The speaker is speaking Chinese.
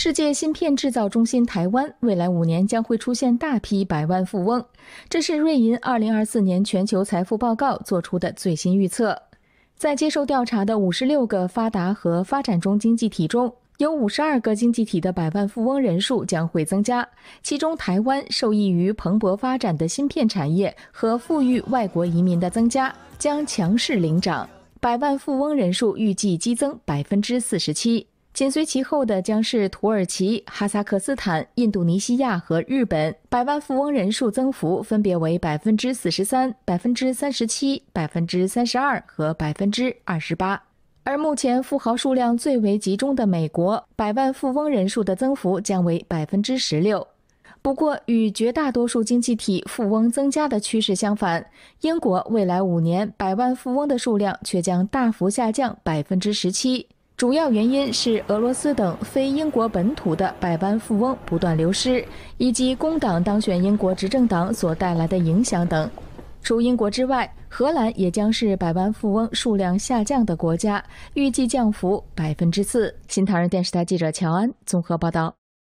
世界芯片制造中心台湾，未来五年将会出现大批百万富翁。这是瑞银2024年全球财富报告做出的最新预测。在接受调查的56个发达和发展中经济体中，有52个经济体的百万富翁人数将会增加。其中，台湾受益于蓬勃发展的芯片产业和富裕外国移民的增加，将强势领涨，百万富翁人数预计激增47%。紧随其后的将是土耳其、哈萨克斯坦、印度尼西亚和日本，百万富翁人数增幅分别为百分之四十三、百分之三十七、百分之三十二和百分之二十八。而目前富豪数量最为集中的美国，百万富翁人数的增幅将为百分之十六。不过，与绝大多数经济体富翁增加的趋势相反，英国未来五年百万富翁的数量却将大幅下降百分之十七。主要原因是俄罗斯等非英国本土的百万富翁不断流失，以及工党当选英国执政党所带来的影响等。除英国之外，荷兰也将是百万富翁数量下降的国家，预计降幅百分之四。新唐人电视台记者乔安综合报道。